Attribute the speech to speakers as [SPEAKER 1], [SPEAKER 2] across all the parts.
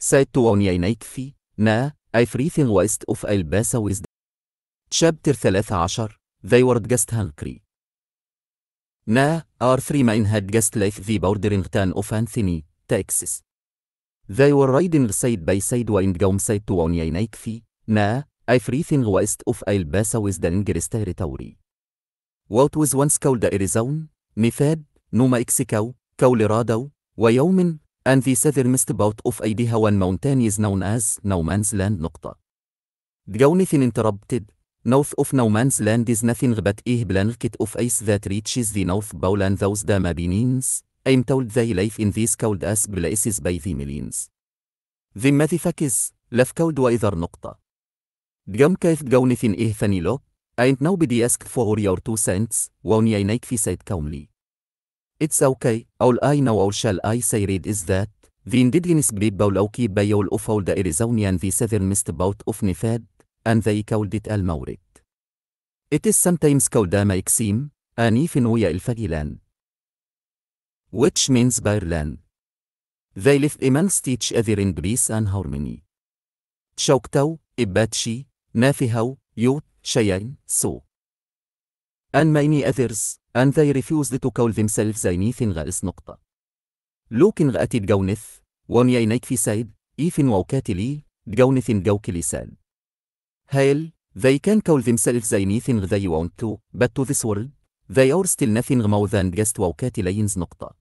[SPEAKER 1] سيت توني اينيك في نا ايفريثين ويست اوف الباسا ويزد تشابتر 13 ذي ورد جست هانكري نا ار ثري ماين هاد جاست ليف ذي بوردرينغ تان اوف انثني تكساس ذي ور رايدن سيد باي سيد ويند جوم سيت توني اينيك في نا ايفريثين ويست اوف الباسا ويزد انجرس تيريتوري وات ويز وانس كولد اريزون نيفاد نو مكسيكو كولرادو ويوم and the southernmost part of Idahoan mountain is known as No Man's Land. The only thing interrupted, north of No Man's Land is nothing but a blanket of ice that reaches the north pole and those Damabinins, I'm told they live in these cold as places by the millions. The Mathifakis, left cold weather. Jam كيف Jonathan ثين إيه ثاني nobody asked for your two cents, ووني عينيك the said كوملي. It's okay, all I know or shall I say read is that, the indigenous people keep all of all the Arizonian the southernmost about of Nifad, and they called it al Maurit. It is sometimes called maxim an Anif in Uya Ilfagiland. Which means land. They live amongst each other in peace and harmony. Choctaw, Ibachi, Nafihau, Yut, Shayan, So. And many others, And they refused to call themselves anything else نقطة. Looking at it gowneth one side if in even gowneth in gowkili said Hail, they can call themselves anything they want to, but to this world, they are still nothing more than just ووكاتلينز نقطة.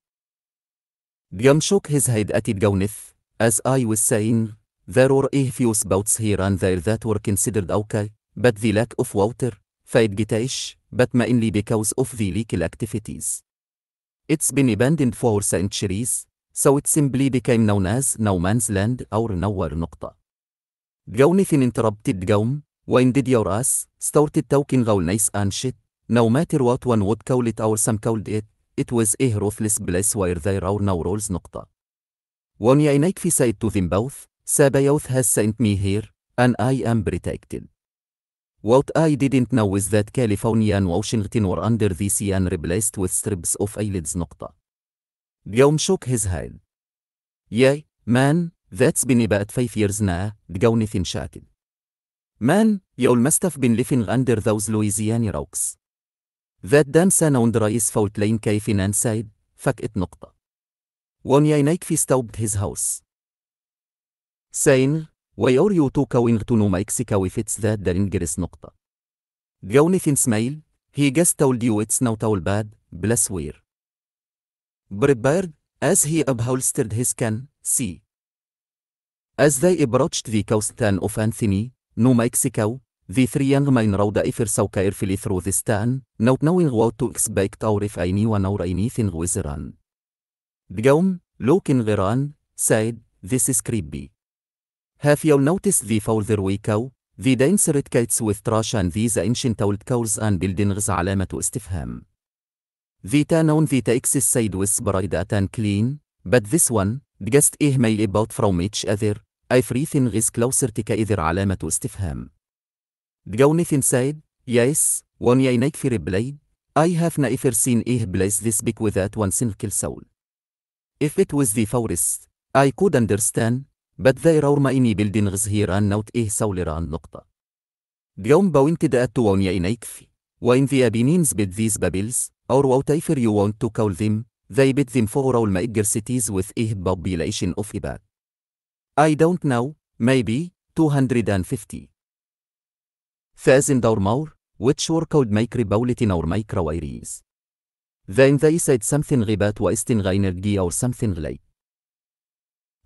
[SPEAKER 1] John shook his head at it gowneth as I was saying, there were a few spouts here and there that were considered okay, but the lack of water, Feitgeteich, but mainly because of the legal activities. It's been abandoned for centuries, so it simply became known as No Man's Land or Nowhere نقطة. Jonathan interrupted Gaum, when did your ass started talking all nice and shit, no matter what one would call it or some called it, it was a ruthless place where there are no rules نقطة. When Yannick said to them both, Sabayoth has sent me here, and I am protected. What I didn't know is that California and Washington were under the sea and replaced with strips of eyelids. نقطة. shook his head. Yay, man, that's been about five years now, John nothing shaken. Man, you must have been living under those Louisiana rocks. That damn sound رئيس fault lane كيفن and said, fuck it نقطة. When Yay Nike stopped his house. Saying, Veiorjotokaoingtono maiksikaoifetsdad daringres nokta. Gaunithinsmail, higastauldioetsnautaulbad, blasweer. Bredberg, as he upholstered his can, c. As they approached the coastan of Anthony, New Mexico, the three young men rode ifirsaukirfili through the stan, not knowing what to expect or if I knew or anything was wrong. Bjorn, looking around, said, this is creepy. Have you noticed the further we go, the denser it gets with trash and these ancient old cars and buildings علامة استفهام. The town the takes side was bright and clean, but this one, just a mile about from each other, everything is closer to together علامة استفهام. Jonathan said, Yes, one يا نكفر blade, I have never seen a place this big without one single soul. If it was the forest, I could understand, ذاير اورما إني بلدن غزهيران نوت إيه سولران نقطة ديوم بوينت دأت وونيا إنيكفي وإن ذي أبينينز بدذيز بابلز أو روتيفر يو وونت تو كول ذيم ذي بدذيم فورو المأجر سيتيز وذ إيه population of إباد I don't know, maybe, 250. thousand or more, which work out micropolitan or microareas. Then they said something about wasting energy or something like.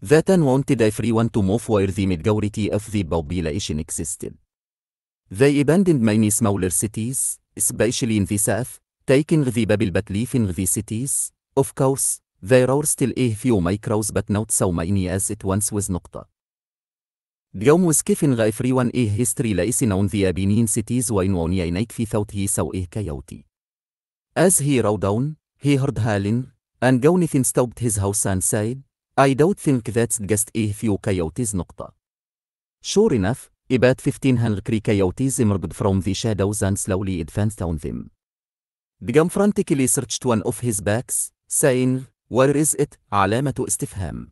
[SPEAKER 1] That wanted everyone to move where the majority of the population existed. They abandoned many smaller cities, especially in the south, taking the Babel but leaving the cities, of course, there are still a few micros but not so many as it once was not. اليوم وسكيفن غايفري وان ايه هيستري لأسن اون ذي ابينين سيتيز وين وان يينيك في ثوت هي سو ايه كيوتي. As he rode down, he heard Halin, and Jonathan stopped his house and said, I don't think that's just a few coyotes. نقطة. Sure enough, about 1500 coyotes emerged from the shadows and slowly advanced on them. Began frantically searched one of his backs, saying, Where is it? علامة استفهام.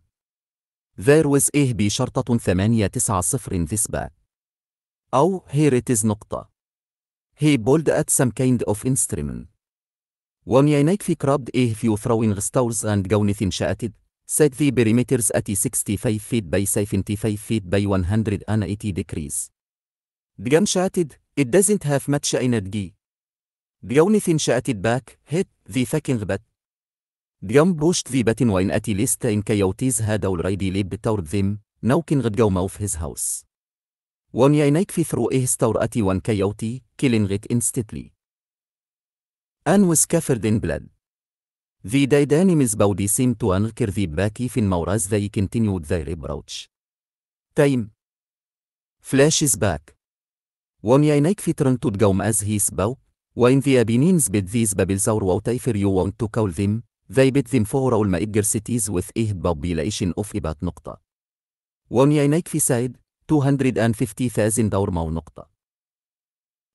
[SPEAKER 1] There was a شرطة 890 in this back. أو here it is نقطة. He pulled at some kind of instrument. One ينايك في كرابد a few throwing stores and gone thin shattered, Set the perimeters at 65 feet by 75 feet by 180 degrees. The gun shattered, it doesn't have much energy. The only thing shattered back, hit, the fucking butt. gun pushed the button when at least in coyotes had already leaped toward them, knocking drum off his house. One ينيك في through his tower at one coyote, killing it instantly. Anne was covered in blood. The dynamics body seem to anchor the back even more as they continued their approach. Time flashes back. When Yainek fitran to dgaum as he spoke, when the Abinins bid these babbles or whatever you want to call them, they bid them for all major cities with a population of about نقطة. When Yainek said, 250,000 دور مو نقطة.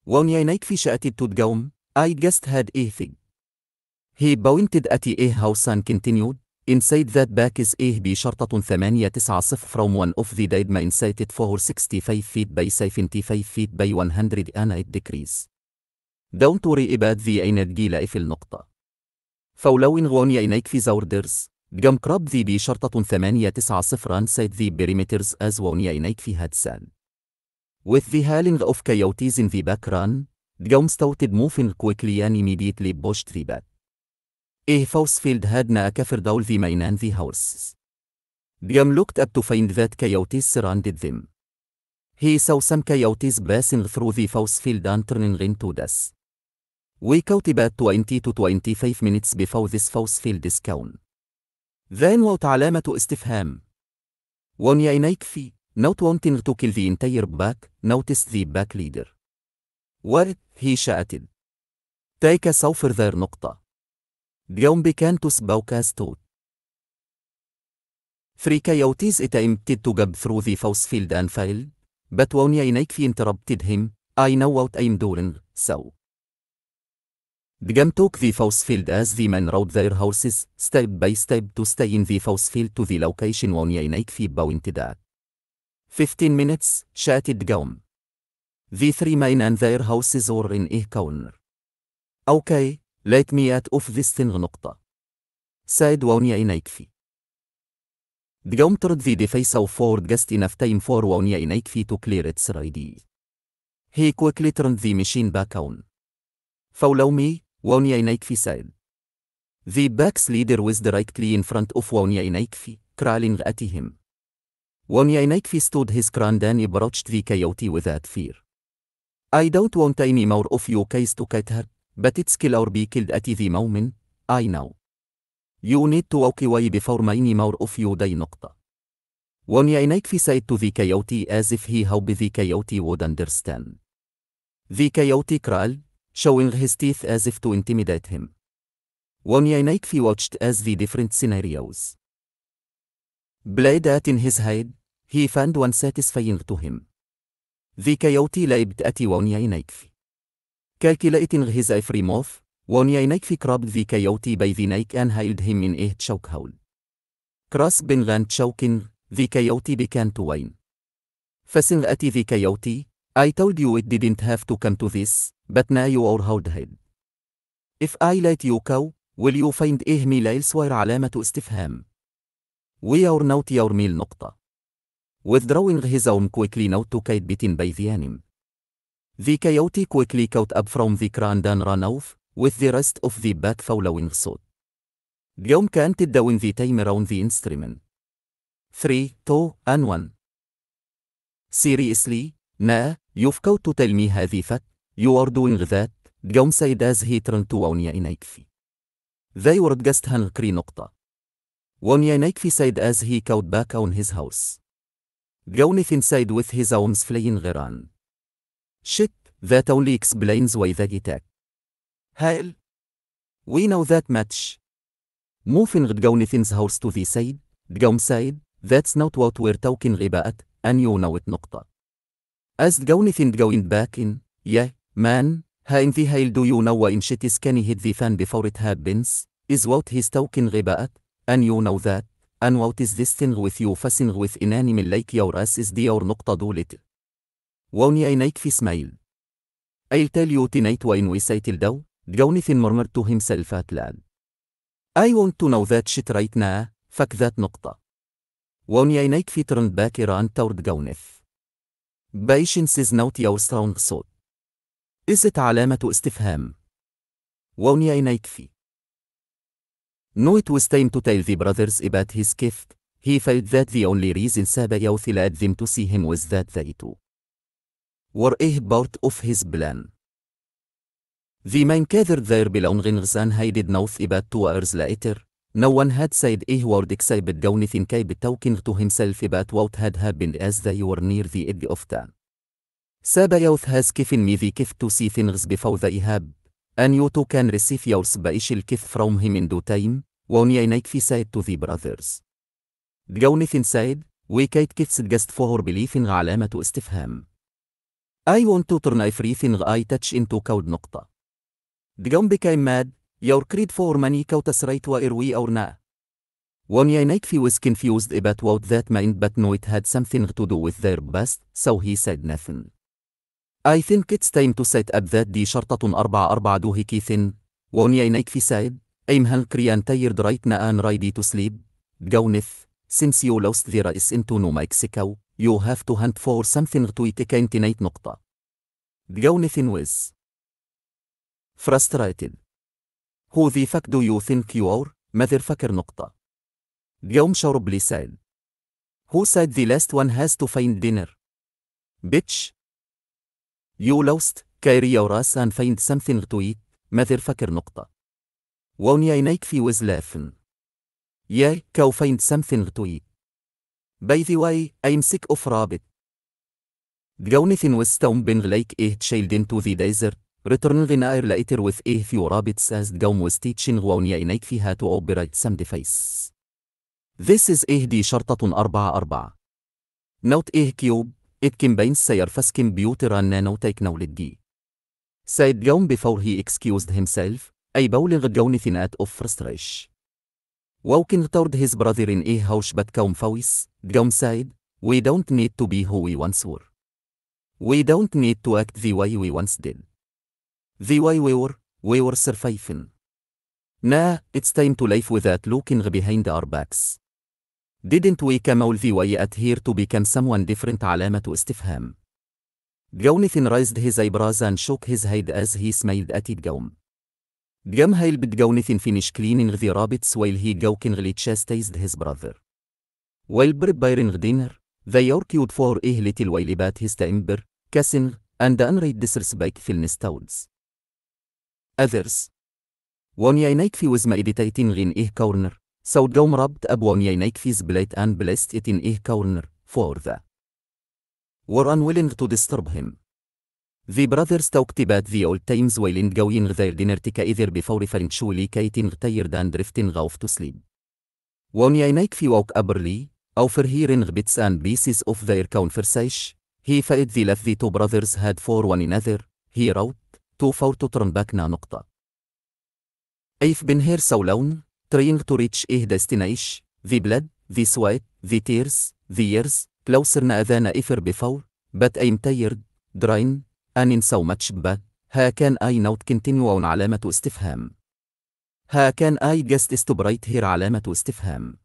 [SPEAKER 1] When Yainek شأتت to dgaum, I just had a fig. He pointed at a house and continued, Inside that back is a B شرطة 890 from one of the باي سيفنتي فايف فيت باي feet by 75 feet by 108 degrees. إباد ذي أين the energy في النقطة. إن غوني إنيك في زوردرز. جم كراب ذي بي شرطة 890 سيد ذي بريمترز از إنيك في هادسان. With the hailing of coyotes in the background, Jones started moving quickly and immediately pushed the back. إيه فوسفيلد هادنا أكفر دول ذي مينان ذي هورس. بيملكت أب تفين ذات كيوتيس سراند الذم. هي سوسم كيوتيس باسن ثرو ذي فوسفيلد أنترن غين تودس. وكوتبات 20 to 25 minutes before this فوسفيلد سكون. ذان ووت علامة استفهام. ونيا إنيك في نوت wanting to kill the entire back, notice the back leader. Where he shouted. Take a sofer نقطة. Bjørnbekjent hos Baukastod. Frika Jotis ita imtid tugab through Fausfield and Field, but won jeg fi interrupted him, I know what I'm doing, so. Dgam took the Fausfield as the men rode their horses, step by step to stay in the Fausfield to the location won jeg fi pointed at. Fifteen minutes, shouted Gaum. The three men and their houses were in a corner. Okay, لايك ميات اوف ذي this نقطة. سايد وونيا إنيك في. دجومترد في ديفيسا وفورد جاست إنف تايم فور وونيا إنيك في تو كلير اتس رايدي. هي كويكلي ترند ذي مشين باك اون. فولو مي وونيا إنيك في سايد. ذي باكس ليدر ويز دايركتلي ان front اوف وونيا إنيك في كرالينغ at him. وونيا إنيك في stood his granddaddy ابروتش ذي كيوتي وذات فير I don't want any more of you guys to get hurt. But it's kill or be killed at the moment, I know. You need to walk away before many more of you die نقطة. When Yainek said to the coyote as if he hoped the coyote would understand. The coyote crawled, showing his teeth as if to intimidate him. When the watched as the different scenarios. Blade at in his head, he found one satisfying to him. The coyote لعبت at When Yainek. كالكلائت غهز إفريموف ونيينيك في كراب ذي كيوتي بيذينيك أن هايلدهم من تشوك هول كراس بن لان شوكن ذي كيوتي توين فسن أتي ذي كيوتي I told you it didn't have to come to this, but now you are hard head. If I let you go, will you find إيه ميل elsewhere علامة استفهام. We are not your meal نقطة. Withdrawing his own quickly note to Kate the Bayvianim. The coyote quickly caught up from the crane and ran off, with the rest of the pack following suit. Guillaume counted down the time around the instrument. 3, 2, and 1. Seriously, nah, you've got to tell me how the fact, you are doing that, Guillaume said as he turned to Wonya Inaikfi. They were just hungry نقطة. Wonya Inaikfi said as he caught back on his house. Guillaume inside with his arms flying around. Shit, that only explains why the attack. هائل. We know that much. Moving going things house to the side, the going side, that's not what we're talking about, and you know it نقطة. As going thing going back in, yeah, man, in the hell do you know when shit is can hit the fan before it happens, is what he's talking about, and you know that, and what is this thing with you fussing with inanimate like your ass is the or do little. ووني أينيت في سمايل اي أيلتاليو تينيت وين ويسيت الدو جوني في مرمرتو همسا الفاتلال أي وانتو نوذات شتريتنا فك ذات نقطة ووني أينيك في ترند باكر أن تورد جونث بايشن سيز نوت يور يورساون صوت إست علامة استفهام ووني أينيك في نويت وستيم تو تيل ذي براذرز إبات هيز كيفت هي فيلد ذات ذي أونلي ريزن سابا يوث لأد ذيم تو سي هيم وز ذات ذيتو were a part of his plan. The men gathered their belongings and headed north about two hours later. No one had said a word except Jonathan kept talking to himself about what had happened as they were near the edge of town. Sabayouth has given me the gift to see things before they have, and you too can receive your special gift from him in due time, Wonyainakfi said to the brothers. Jonathan said, We Kate gifts just for belief believing علامة استفهام. I want to turn everything I touch into code نقطة. The gun became mad, your creed for money كوت سريت وإروي أورنا. One unique he was confused about what that meant but no it had something to do with their past, so he said nothing. I think it's time to set up that دي شرطة أربعة أربعة دوه كيثن. One unique he said, I'm hungry and tired right now and ready to sleep. Go since you lost the race into New Mexico. You have to hunt for something to eat نقطة. Jonathan was frustrated. Who the fuck do you think you are, فكر نقطة. Guillaume Sharpley said. Who said the last one has to find dinner? Bitch. You lost, carry your ass and find something to eat, فكر نقطة. وونيا عينيك في وزلافن. Yeah, go find something to eat. By the way, I'm sick of rabbit. Jonathan was stomping like a child into the desert, returning an hour later with a few rabbits as John was teaching one عينيك فيها to operate some device. This is a دي شرطة أربعة أربعة. Note a cube, it combines Sayarfas computer and nanotechnology. Said John before he excused himself, أي بولغ Jonathan at of frustration. Walking toward his brother in a hunchback voice, Gom said, We don't need to be who we once were. We don't need to act the way we once did. The way we were, we were surviving. Nah, it's time to live without looking behind our backs. Didn't we come all the way out here to become someone different علامة استفهام. Jonathan raised his eyebrows and shook his head as he smiled at it جم هيل بتجونثن في نشكلين غذي رابتس ويل هي جوكن غلي تشاستيز هيز براذر ويل برب بايرن غدينر ذا يورك يود فور ايه لتل ويل ابات هيز تايمبر كاسن اند ان ريد ديسرسبيك في النستاودز اذرز ون يينيك في وزما ايديتيتين غين ايه كورنر سو دوم رابت اب ون يينيك في زبليت ان بليست اتين ايه كورنر فور ذا ور ان تو ديسترب هيم The brothers talked about the old times while enjoying their dinner together before falling eventually getting tired and drifting off to sleep. When Yannick woke up early, overhearing bits and pieces of their conversation, he felt the love the two brothers had for one another, he wrote, "To far to turn back نقطة. I've been here so long, trying to reach a destination, the blood, the sweat, the tears, the years, closer than ever before, but I'm tired, drained, أنين سو ماتش با ها كان أي نوت كنتينيو علامة استفهام ها كان أي جاست استبريت هير علامة استفهام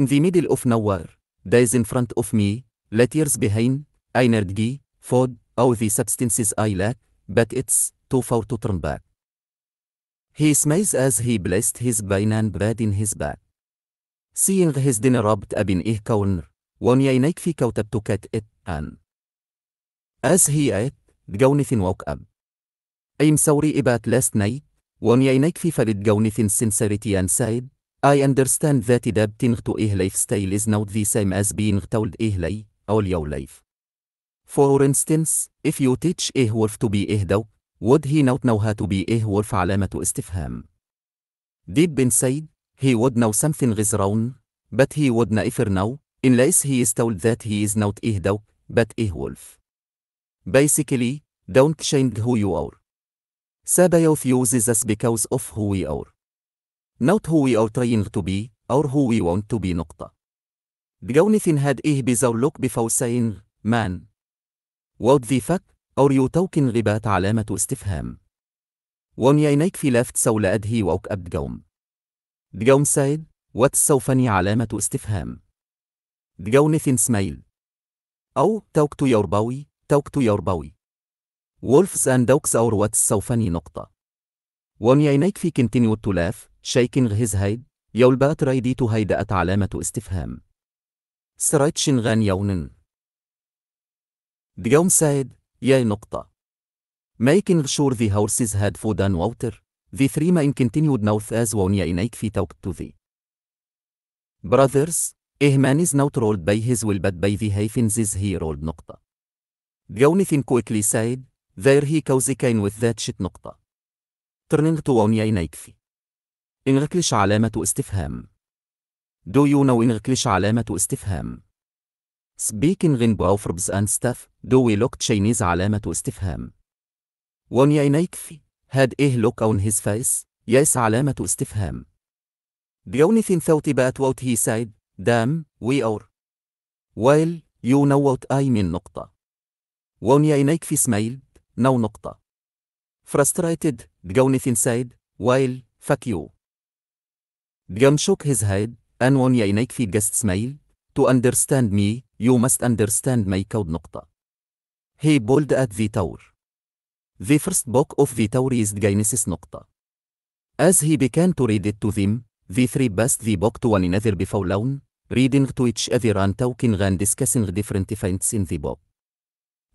[SPEAKER 1] In the middle of nowhere, days in front of me, letters behind, energy, food, all the substances I lack, but it's too far to turn back. He smiles as he placed his brain and bread in his back. Seeing his dinner wrapped up in a corner, one ينيك fi kautab to cut it, and as he ate, دجونثن ووك أب أيم سوري إبات لاست نايت ونيينيك في فلد جونثن سينسيريتيان سايد I understand that adapting to a lifestyle is not the same as being told a lie all your life. For instance, if you teach a wolf to be a dog, would he not know how to be a wolf علامة استفهام. Deep inside, he would know something is wrong, but he would never know, unless he is told that he is not a dog, but a wolf. Basically, don't change who you are. Sabayoff uses us because of who we are. Not who we are trying to be, or who we want to be نقطة. Jonathan had bizarre look before saying, man. What the fuck, or you talking about علامة استفهام. When يعينيك في left so لأد he woke up Jom. Jom said, what سوفني علامة استفهام. Jonathan smiled. أو talk to your boy, توك تو يور باوي وولفز اند دوكس أور واتس سوفاني نقطة وميعينيك في كنتينيو التلاف شايكينغ هيز هيد يول يولبات رايديتو ات علامة استفهام سرايتشن غان يونن ديوم سايد يا نقطة مايكن شور ذي هورسز هاد فودان ووتر ذي ثريما إن كنتينيود نوث أز ونيعينيك في توك تو ذي براذرز إهمانيز نوت رولد بيهز والبد بيذي هيفنزز هي رولد نقطة The only thing quickly said, there Gjónithingu eklisaid, verhi with that shit نقطة. Turning to one ترنينغتو ونيينيكفي. إنغكلش علامة استفهام. Do you know إنغكلش علامة استفهام. Speaking in both Baufrbs and stuff, do we look Chinese علامة استفهام. One ونيينيكفي, had a look on his face, yes علامة استفهام. The only thing thought about what he said, damn, we are. Well, you know what I mean نقطة. ونيينيك في سميل نو نقطة فرستريتد بجونثين سايد وايل فاكيو بجمشوك هز هيد أن ونيينيك في جست سميل To understand me, you must understand my code نقطة. He bowled at the tower. The first book of the tower is Genesis نقطة. As he began to read it to them, the three passed the book to one another before long, reading to each other and talking and discussing different events in the book.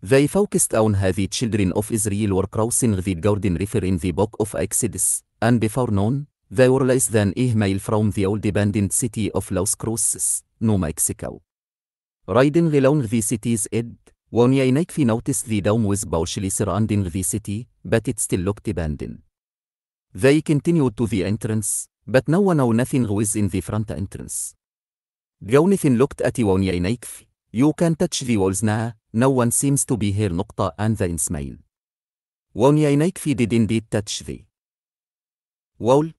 [SPEAKER 1] They focused on the children of Israel were crossing the Jordan river in the book of Exodus, and before noon, they were less than a mile from the old abandoned city of Los Cruces, New Mexico. Riding along the city's edge, one Yainekfi noticed the dome was partially surrounding the city, but it still looked abandoned. They continued to the entrance, but no one or nothing was in the front entrance. Jonathan looked at One Yainekfi, You can touch the walls now, no one seems to be here نقطة and then smile. When One make في did indeed touch the. Wall.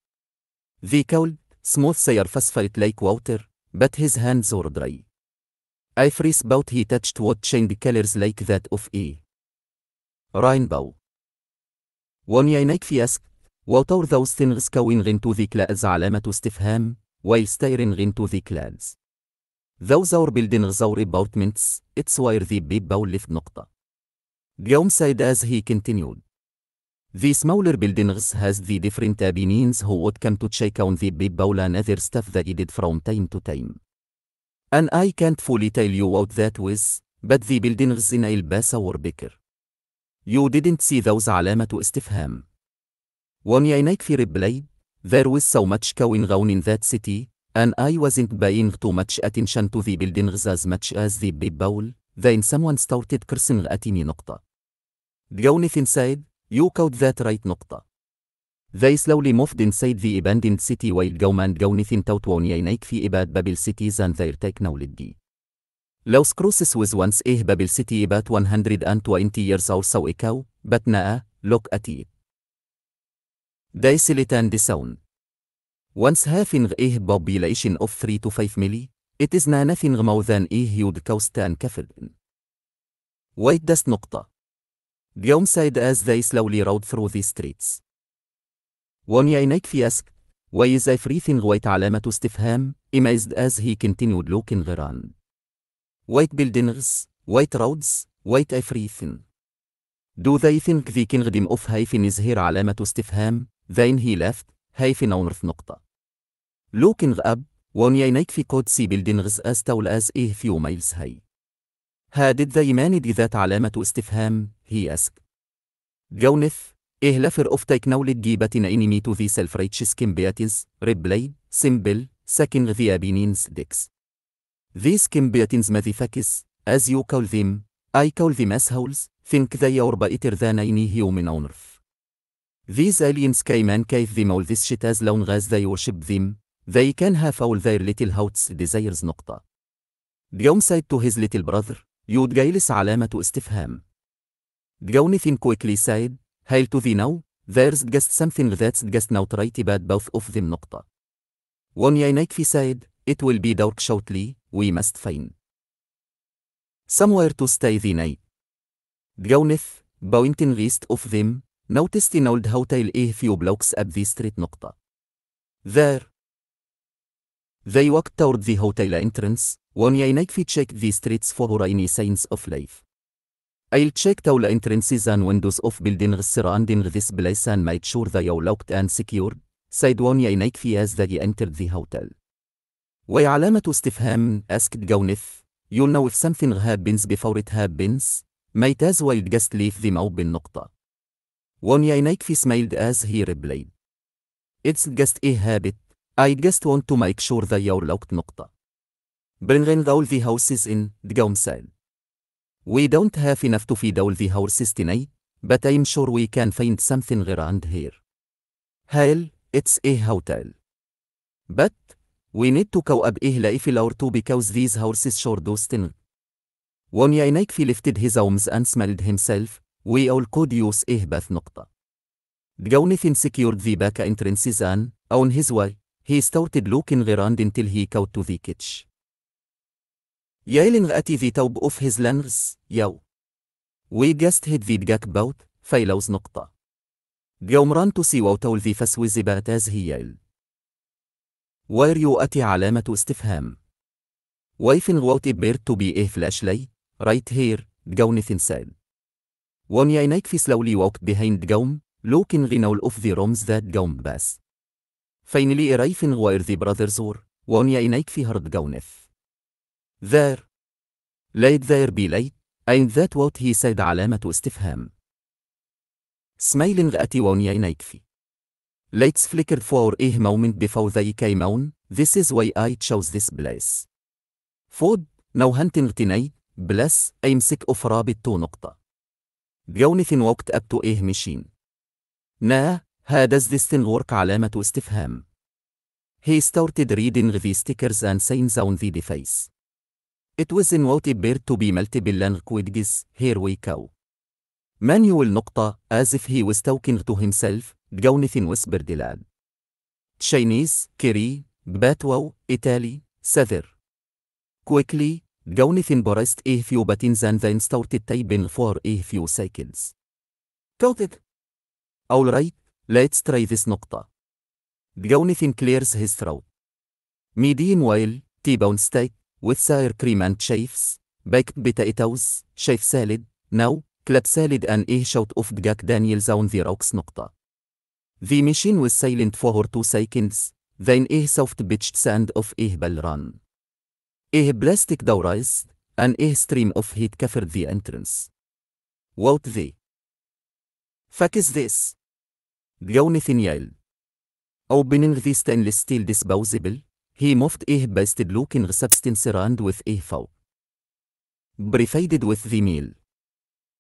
[SPEAKER 1] The cold, smooth surface felt like water, but his hands were dry. I freeze about he touched what changed colors like that of a rainbow. When One make في ask, what are those things going into the clouds علامة استفهام, while staring into the clouds. Those are Þjóðsár our apartments. it's where the people lift نقطة. Guillaume said as he continued. The smaller buildings has the different opinions who would come to check on the people and other stuff that he did from time to time. And I can't fully tell you what that was, but the buildings in El Paso were bigger. You didn't see those علامة استفهام. When I make the replay, there was so much going on in that city, And I wasn't paying too much attention to the buildings as much as the big bowl, then someone started cursing at me نقطة. Jonathan said, you caught that right نقطة. They slowly moved inside the abandoned city while Jaume and Jonathan تطوون ينيك the إباد بابل cities and their technology. Los Cruces was once a Babel city about 120 years or so ago, but now, look at it. Desolate and disowned. Once having a population of 3 to 5 million, it is nothing more than a huge coast and cafe. Wait this نقطة. Guillaume said as they slowly rode through the streets. One يعينيك في asked, why is everything white علامة استفهام, amazed as he continued looking around. White buildings, white roads, white everything. Do they think the kingdom of Haifin is here علامة استفهام, then he left, Haifin on نقطة. Looking up, وان في قدس بيلدينغز استول as a few miles هاي. How did they manage ذات علامة استفهام, he asked. جونث, إيه لفر أوف تكنولج جيبة إنمي تو ذي سلفريتش سكمبياتيز, ريبلي, سيمبل, ساكن ذي أبينينز ديكس. These Skimbiatins Mathifakis, as you call them, I call them assholes, think they are better than any human on earth. These aliens came and gave them all this shit as long as they worship them, They can have all their little hearts desires نقطة. said to his little brother, you'd جايلس علامة استفهام. Jonathan quickly said, Hail to thee now, there's just something that's just not right about both of them نقطة. Wonyainakfi said, It will be dark shortly, we must find. Somewhere to stay the night. Jonathan, pointing east of them, noticed an old hotel a few blocks up the street نقطة. There, They walked toward the hotel entrance, when Yainekfi checked the streets for any signs of life. I'll check towel entrances and windows of buildings surrounding this place and made sure they are locked and secured, said one Yainekfi as they entered the hotel. وعلامة استفهام asked Gaunif, you know if something happens before it happens, might as well just leave the mouth بالنقطة. One Yainekfi smiled as he replied. It's just a habit, I just want to make sure that you're locked نقطة. in all the houses in, Dgomsal. We don't have enough to feed all the houses tonight, but I'm sure we can find something around here. Hell, it's a hotel. But, we need to go up a level or two because these houses sure do stink. When Yainike lifted his arms and smelled himself, we all could use a bath نقطة. Jonathan secured the back entrances and, on his way, he started looking around until he caught the catch. Yelling at the top of his lungs, yo. We just hit the jackpot, فيلوز نقطة. جومران تسي وتول ذي فسو زباتاز هيال. وير يؤتي علامة استفهام. ويفن ووت بيرت بي ايه فلاش لي، رايت هير، جون ثنسال. ون يينيك في سلولي ووت بيهيند جوم، لوكن غينول اوف ذي رومز ذات جوم باس. فينلي إريفن غوير ذي براذرزور وأنيا إنيك في هرد جونف ذار ليت ذاير بي ليت أين ذات ووت هي سيد علامة استفهام سميلن غأتي وأنيا إنيك في Let's فليكر فور إيه مومنت بفو they came مون this is why I chose this place. فود نو نوهنت اغتني بلس أيمسك أفرابي تو نقطة. جونث وقت أبتو إيه مشين. نا How does this thing work علامة استفهام. He started reading the stickers and signs on the face. It was in what appeared to be multiple languages, here we go. Manual نقطة, as if he was talking to himself, Jonathan whispered aloud. Chinese, Kiri, Batwow, Italy, Sather. Quickly, Jonathan pressed a few buttons and then started typing for a few seconds. Got it. All right, Let's try this نقطة. Jonathan clears his throat. Medium oil, T-bone steak, with sour cream and chives, baked potatoes, chief salad, now, club salad and a shot of Jack Daniels on the rocks نقطة. The machine was silent for two seconds, then a soft pitched sand of a bell run. A plastic door is, and a stream of heat covered the entrance. What the? Fuck is this? Glonithinyl. Opening the stainless steel disposable, he moved a basted looking substance around with a fork. Brevided with the meal.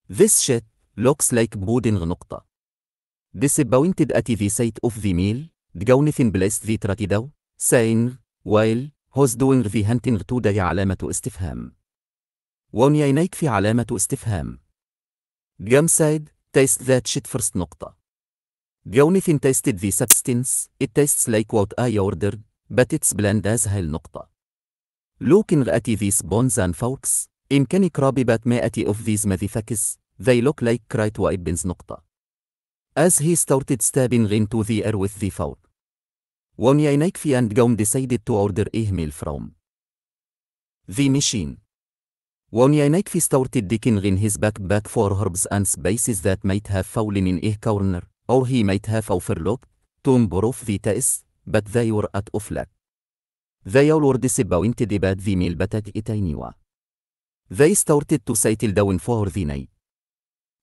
[SPEAKER 1] This shit looks like pudding نقطة. Disappointed at the sight of the meal, Jonathan blessed the tratidow, saying, while, who's doing the hunting to day علامة استفهام. وون ينيك في علامة استفهام. Jam said, taste that shit first نقطة. The only thing tasted the substance, it tastes like what I ordered, but it's bland as hell نقطة. Looking at these bones and forks, in can كرابي about 100 of these motherfuckers, they look like cried weapons نقطة. As he started stabbing into the air with the fork. One Yainakfi and Gaum decided to order a meal from the machine. One Yainakfi started digging in his backpack for herbs and spices that might have fallen in a corner, او هي ميت هاف او فرلوك تون بروف تاس بات ذا يور ات ذا يول ورد دي وانت دي بات ذي ميل باتات إتاينيوا ذا ستورتد تو سايت الدون فور ذي ني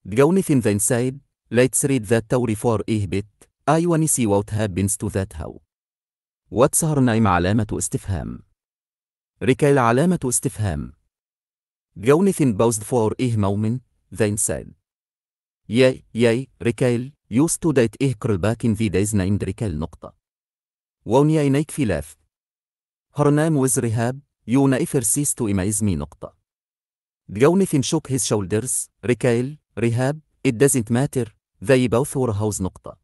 [SPEAKER 1] ذيني ثين ذين سايد ليت سريد ذات توري فور إيه بيت اي واني سي ووت هابنس تو ذات هاو واتسهر نايم علامة استفهام ريكايل علامة استفهام جونثن بوزد فور إيه مومن ذين سايد ياي ياي ريكايل يوستو دايت إيه كرلباكن في دايزنا إندريكال نقطة. ونيا إنيك فيلاف. هرنام وزرهاب يونا إفر سيستو إما إزمي نقطة. ديوني فين شوك هز شولدرز ريكايل ريهاب إت دازنت ماتر ذاي باوث هاوز نقطة.